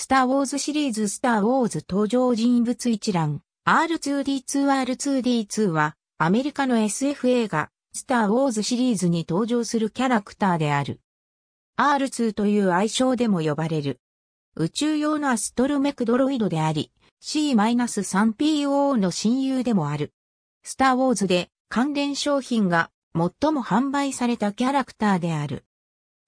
スター・ウォーズシリーズスター・ウォーズ登場人物一覧 R2D2R2D2 はアメリカの SF 映画スター・ウォーズシリーズに登場するキャラクターである。R2 という愛称でも呼ばれる。宇宙用のアストルメクドロイドであり C-3PO の親友でもある。スター・ウォーズで関連商品が最も販売されたキャラクターである。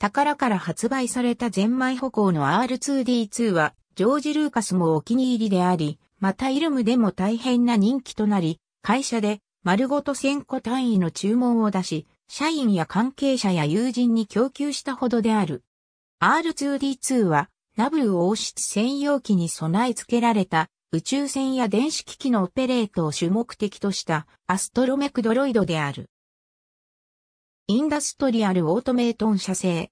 宝から発売されたゼンマイ歩行の R2D2 は、ジョージ・ルーカスもお気に入りであり、またイルムでも大変な人気となり、会社で丸ごと1000個単位の注文を出し、社員や関係者や友人に供給したほどである。R2D2 は、ナブル王室専用機に備え付けられた宇宙船や電子機器のオペレートを主目的としたアストロメクドロイドである。インダストリアルオートメートン社製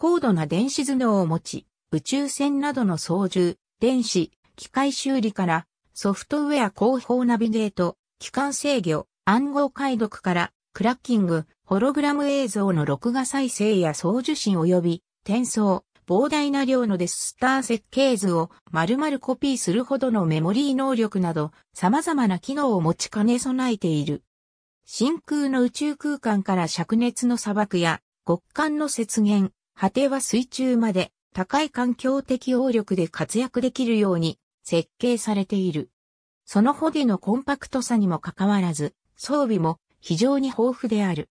高度な電子頭脳を持ち、宇宙船などの操縦、電子、機械修理からソフトウェア広報ナビゲート、機関制御、暗号解読からクラッキング、ホログラム映像の録画再生や送受信及び転送、膨大な量のデスター設計図を丸々コピーするほどのメモリー能力など様々な機能を持ち兼ね備えている。真空の宇宙空間から灼熱の砂漠や極寒の雪原、果ては水中まで高い環境適応力で活躍できるように設計されている。そのディのコンパクトさにもかかわらず、装備も非常に豊富である。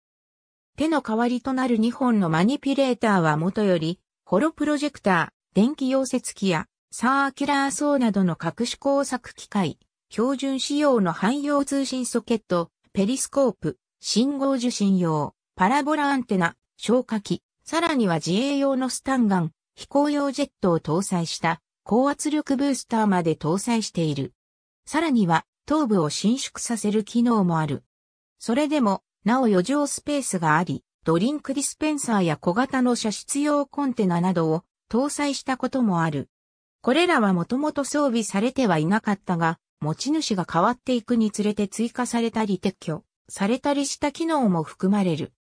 手の代わりとなる2本のマニピュレーターは元より、ホロプロジェクター、電気溶接機やサーキュラー層などの各種工作機械、標準仕様の汎用通信ソケット、ペリスコープ、信号受信用、パラボラアンテナ、消火器、さらには自衛用のスタンガン、飛行用ジェットを搭載した高圧力ブースターまで搭載している。さらには頭部を伸縮させる機能もある。それでも、なお余剰スペースがあり、ドリンクディスペンサーや小型の射出用コンテナなどを搭載したこともある。これらはもともと装備されてはいなかったが、持ち主が変わっていくにつれて追加されたり撤去されたりした機能も含まれる。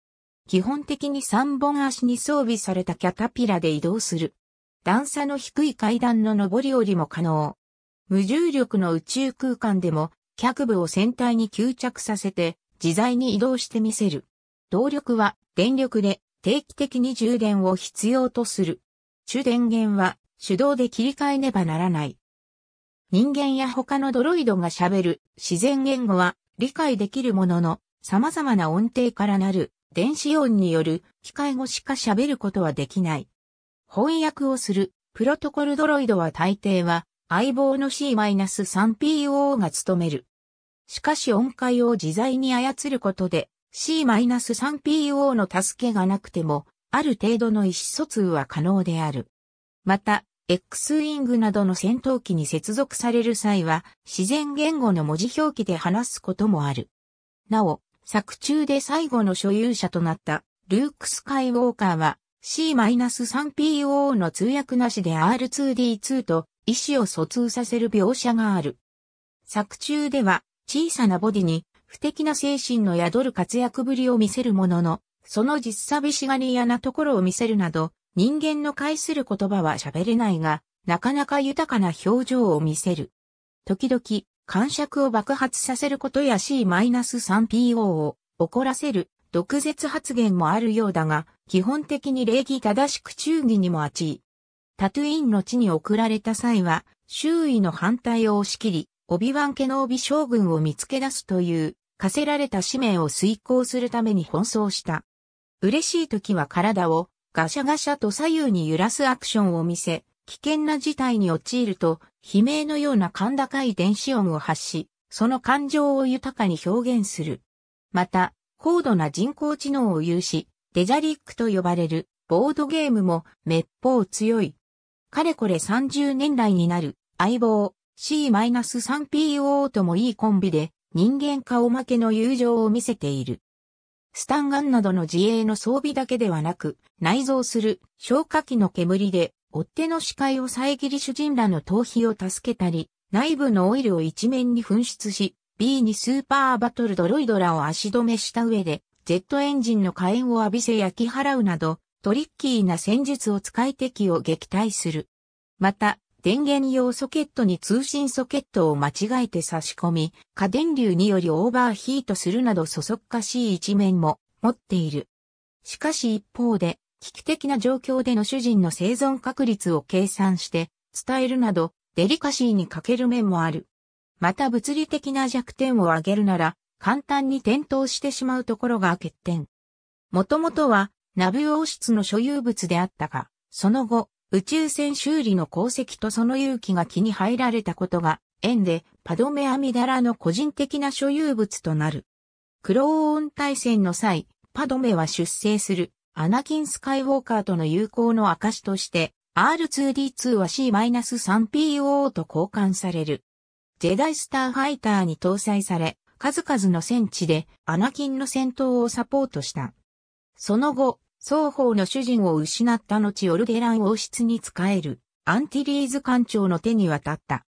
基本的に3本足に装備されたキャタピラで移動する。段差の低い階段の上り下りも可能。無重力の宇宙空間でも、脚部を船体に吸着させて、自在に移動してみせる。動力は電力で定期的に充電を必要とする。主電源は手動で切り替えねばならない。人間や他のドロイドが喋る自然言語は理解できるものの様々な音程からなる電子音による機械語しか喋ることはできない。翻訳をするプロトコルドロイドは大抵は相棒の C-3PO が務める。しかし音階を自在に操ることで C-3PO の助けがなくてもある程度の意思疎通は可能である。また、X ウィングなどの戦闘機に接続される際は自然言語の文字表記で話すこともある。なお、作中で最後の所有者となったルーク・スカイウォーカーは C-3PO の通訳なしで R2D2 と意思を疎通させる描写がある。作中では小さなボディに不敵な精神の宿る活躍ぶりを見せるものの、その実寂しがり屋なところを見せるなど、人間の介する言葉は喋れないが、なかなか豊かな表情を見せる。時々、感触を爆発させることや C-3PO を怒らせる毒舌発言もあるようだが、基本的に礼儀正しく忠義にもあちい。タトゥインの地に送られた際は、周囲の反対を押し切り、オビワン家の帯将軍を見つけ出すという、課せられた使命を遂行するために奔走した。嬉しい時は体をガシャガシャと左右に揺らすアクションを見せ、危険な事態に陥ると、悲鳴のような感高い電子音を発し、その感情を豊かに表現する。また、高度な人工知能を有し、デジャリックと呼ばれるボードゲームも滅法強い。かれこれ30年来になる相棒 C-3PO ともいいコンビで人間顔負けの友情を見せている。スタンガンなどの自衛の装備だけではなく、内蔵する消火器の煙で追っ手の視界を遮り主人らの逃避を助けたり、内部のオイルを一面に噴出し、b にスーパーバトルドロイドラを足止めした上で、ジェットエンジンの火炎を浴びせ焼き払うなど、トリッキーな戦術を使い敵を撃退する。また、電源用ソケットに通信ソケットを間違えて差し込み、過電流によりオーバーヒートするなどそそっかしい一面も持っている。しかし一方で、危機的な状況での主人の生存確率を計算して伝えるなどデリカシーに欠ける面もある。また物理的な弱点を挙げるなら簡単に転倒してしまうところが欠点。もともとはナブ王室の所有物であったが、その後宇宙船修理の功績とその勇気が気に入られたことが縁でパドメアミダラの個人的な所有物となる。クローン大戦の際、パドメは出征する。アナキン・スカイウォーカーとの友好の証として、R2D2 は C-3PO と交換される。ジェダイスターファイターに搭載され、数々の戦地でアナキンの戦闘をサポートした。その後、双方の主人を失った後オルデラン王室に仕えるアンティリーズ艦長の手に渡った。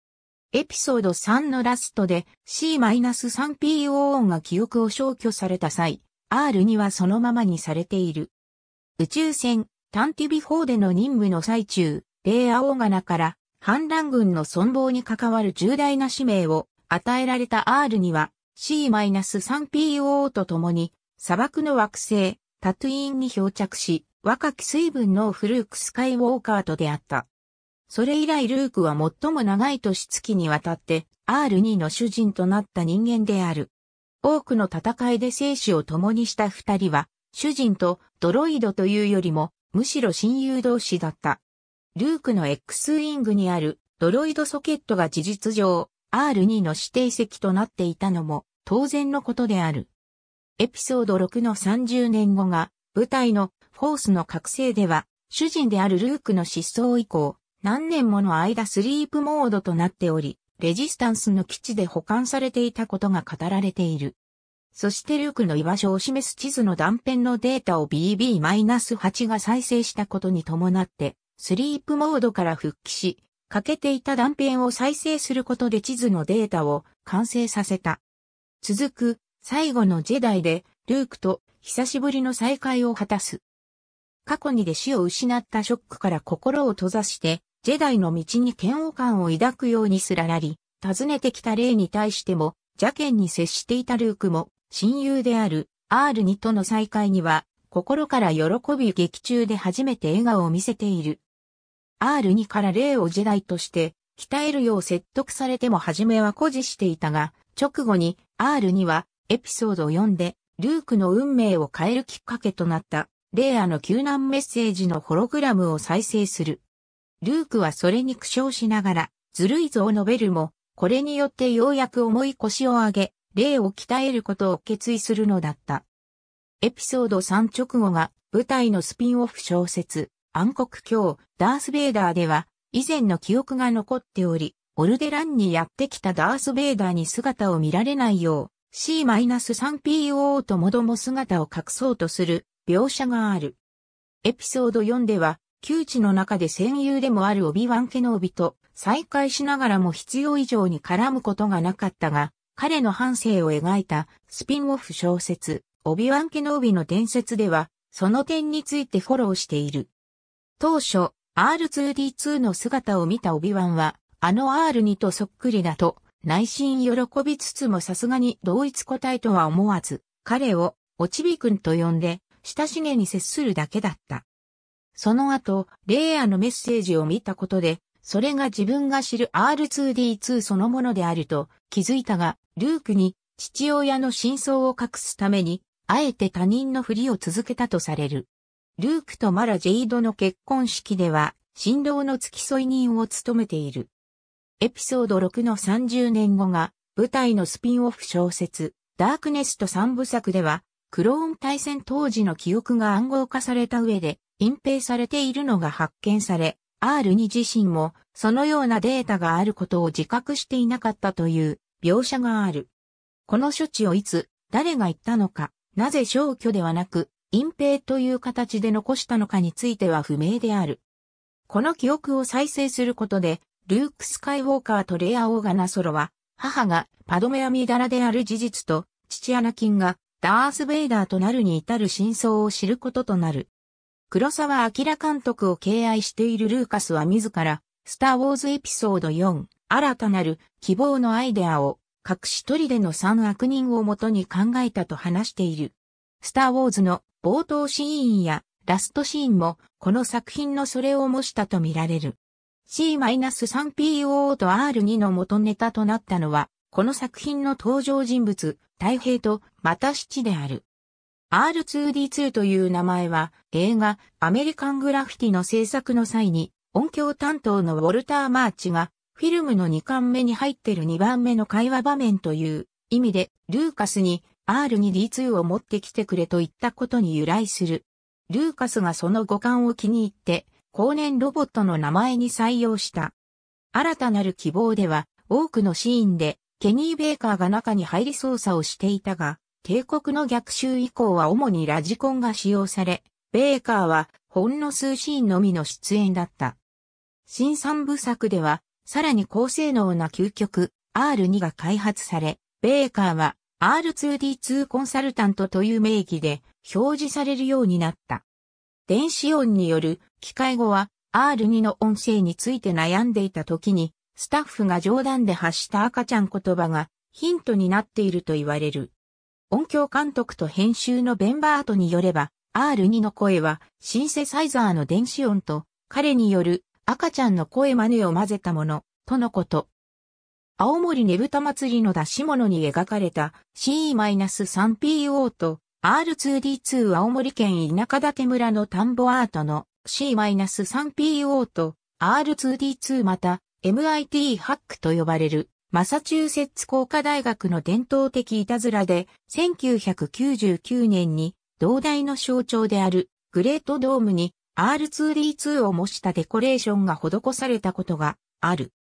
エピソード3のラストで C-3PO が記憶を消去された際、R にはそのままにされている。宇宙船、タンティビ4での任務の最中、レイアオーガナから反乱軍の存亡に関わる重大な使命を与えられた R には C-3PO と共に砂漠の惑星タトゥイーンに漂着し若き水分のフルーク・スカイウォーカーと出会った。それ以来ルークは最も長い年月にわたって R2 の主人となった人間である。多くの戦いで生死を共にした二人は主人とドロイドというよりも、むしろ親友同士だった。ルークの X ウィングにあるドロイドソケットが事実上 R2 の指定席となっていたのも当然のことである。エピソード6の30年後が舞台のフォースの覚醒では主人であるルークの失踪以降何年もの間スリープモードとなっておりレジスタンスの基地で保管されていたことが語られている。そしてルークの居場所を示す地図の断片のデータを BB-8 が再生したことに伴って、スリープモードから復帰し、欠けていた断片を再生することで地図のデータを完成させた。続く、最後のジェダイで、ルークと久しぶりの再会を果たす。過去に弟子を失ったショックから心を閉ざして、ジェダイの道に嫌悪感を抱くようにすららり、訪ねてきた霊に対しても、邪剣に接していたルークも、親友である R2 との再会には、心から喜び劇中で初めて笑顔を見せている。R2 から霊をジェダイとして、鍛えるよう説得されても初めは誇示していたが、直後に R2 はエピソードを読んで、ルークの運命を変えるきっかけとなった、レイアの救難メッセージのホログラムを再生する。ルークはそれに苦笑しながら、ずるいぞを述べるも、これによってようやく重い腰を上げ、霊を鍛えることを決意するのだった。エピソード3直後が舞台のスピンオフ小説、暗黒鏡、ダース・ベイダーでは、以前の記憶が残っており、オルデランにやってきたダース・ベイダーに姿を見られないよう、C-3PO ともども姿を隠そうとする描写がある。エピソード4では、窮地の中で戦友でもあるオビワン・ケノービと再会しながらも必要以上に絡むことがなかったが、彼の半生を描いたスピンオフ小説、オビワン・ケノービの伝説では、その点についてフォローしている。当初、R2D2 の姿を見たオビワンは、あの R2 とそっくりだと、内心喜びつつもさすがに同一個体とは思わず、彼を、おちびくんと呼んで、親しげに接するだけだった。その後、レイヤーのメッセージを見たことで、それが自分が知る R2D2 そのものであると気づいたが、ルークに父親の真相を隠すために、あえて他人のふりを続けたとされる。ルークとマラ・ジェイドの結婚式では、新郎の付き添い人を務めている。エピソード6の30年後が、舞台のスピンオフ小説、ダークネスと三部作では、クローン対戦当時の記憶が暗号化された上で、隠蔽されているのが発見され、R に自身もそのようなデータがあることを自覚していなかったという描写がある。この処置をいつ、誰が言ったのか、なぜ消去ではなく、隠蔽という形で残したのかについては不明である。この記憶を再生することで、ルーク・スカイウォーカーとレア・オーガナ・ソロは、母がパドメアミダラである事実と、父アナキンがダース・ベイダーとなるに至る真相を知ることとなる。黒沢明監督を敬愛しているルーカスは自ら、スター・ウォーズエピソード4、新たなる希望のアイデアを、隠し砦の三悪人をもとに考えたと話している。スター・ウォーズの冒頭シーンやラストシーンも、この作品のそれを模したとみられる。C-3PO と R2 の元ネタとなったのは、この作品の登場人物、太平とまた七である。R2D2 という名前は映画アメリカングラフィティの制作の際に音響担当のウォルター・マーチがフィルムの2巻目に入ってる2番目の会話場面という意味でルーカスに R2D2 を持ってきてくれと言ったことに由来する。ルーカスがその五感を気に入って後年ロボットの名前に採用した。新たなる希望では多くのシーンでケニー・ベーカーが中に入り操作をしていたが、帝国の逆襲以降は主にラジコンが使用され、ベーカーはほんの数シーンのみの出演だった。新三部作では、さらに高性能な究極 R2 が開発され、ベーカーは R2D2 コンサルタントという名義で表示されるようになった。電子音による機械語は R2 の音声について悩んでいた時に、スタッフが冗談で発した赤ちゃん言葉がヒントになっていると言われる。音響監督と編集のベンバートによれば、R2 の声はシンセサイザーの電子音と彼による赤ちゃんの声真似を混ぜたもの、とのこと。青森ねぶた祭りの出し物に描かれた c 3 p o と R2D2 青森県田舎館村の田んぼアートの C-3PO と R2D2 また MIT ハックと呼ばれるマサチューセッツ工科大学の伝統的いたずらで、1999年に、同大の象徴であるグレートドームに R2D2 を模したデコレーションが施されたことがある。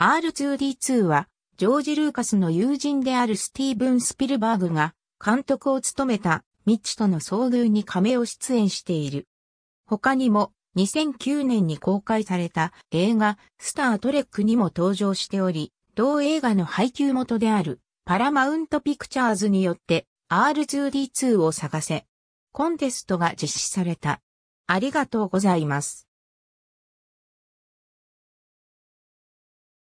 R2D2 は、ジョージ・ルーカスの友人であるスティーブン・スピルバーグが監督を務めたミッチとの遭遇に亀を出演している。他にも2009年に公開された映画スター・トレックにも登場しており、同映画の配給元であるパラマウントピクチャーズによって R2D2 を探せ。コンテストが実施された。ありがとうございます。